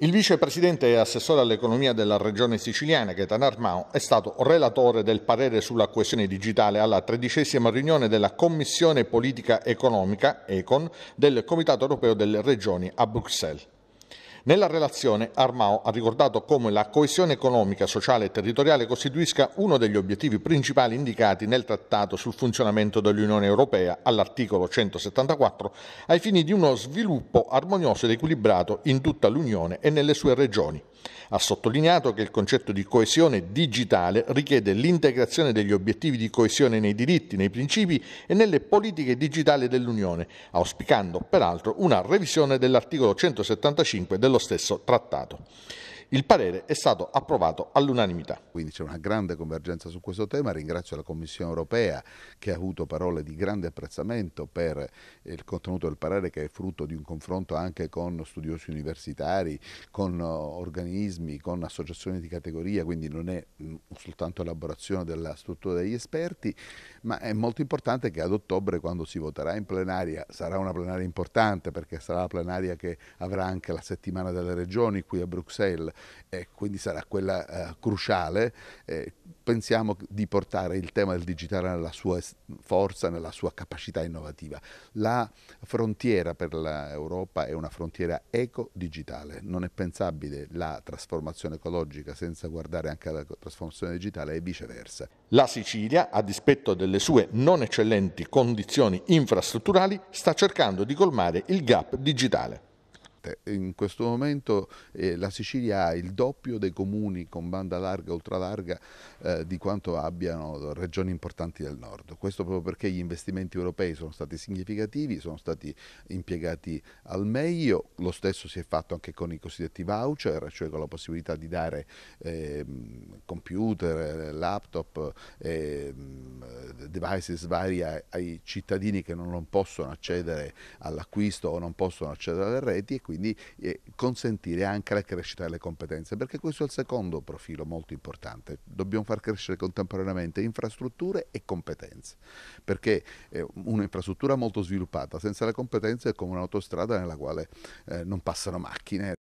Il vicepresidente e assessore all'economia della regione siciliana, Gaetan Armao, è stato relatore del parere sulla questione digitale alla tredicesima riunione della Commissione Politica Economica, ECON, del Comitato Europeo delle Regioni a Bruxelles. Nella relazione Armao ha ricordato come la coesione economica, sociale e territoriale costituisca uno degli obiettivi principali indicati nel Trattato sul funzionamento dell'Unione Europea all'articolo 174 ai fini di uno sviluppo armonioso ed equilibrato in tutta l'Unione e nelle sue regioni. Ha sottolineato che il concetto di coesione digitale richiede l'integrazione degli obiettivi di coesione nei diritti, nei principi e nelle politiche digitali dell'Unione, auspicando peraltro una revisione dell'articolo 175 dello stesso trattato. Il parere è stato approvato all'unanimità. Quindi c'è una grande convergenza su questo tema. Ringrazio la Commissione europea che ha avuto parole di grande apprezzamento per il contenuto del parere che è frutto di un confronto anche con studiosi universitari, con eh, organismi, con associazioni di categoria, quindi non è mm, soltanto elaborazione della struttura degli esperti, ma è molto importante che ad ottobre quando si voterà in plenaria sarà una plenaria importante perché sarà la plenaria che avrà anche la settimana delle regioni qui a Bruxelles, e quindi sarà quella uh, cruciale. Eh, pensiamo di portare il tema del digitale nella sua forza, nella sua capacità innovativa. La frontiera per l'Europa è una frontiera eco-digitale, non è pensabile la trasformazione ecologica senza guardare anche alla trasformazione digitale e viceversa. La Sicilia, a dispetto delle sue non eccellenti condizioni infrastrutturali, sta cercando di colmare il gap digitale importante. In questo momento eh, la Sicilia ha il doppio dei comuni con banda larga, e ultralarga eh, di quanto abbiano regioni importanti del nord. Questo proprio perché gli investimenti europei sono stati significativi, sono stati impiegati al meglio. Lo stesso si è fatto anche con i cosiddetti voucher, cioè con la possibilità di dare eh, computer, laptop, ehm, devices vari ai cittadini che non possono accedere all'acquisto o non possono accedere alle reti e quindi quindi eh, consentire anche la crescita delle competenze, perché questo è il secondo profilo molto importante. Dobbiamo far crescere contemporaneamente infrastrutture e competenze, perché eh, un'infrastruttura molto sviluppata senza le competenze è come un'autostrada nella quale eh, non passano macchine.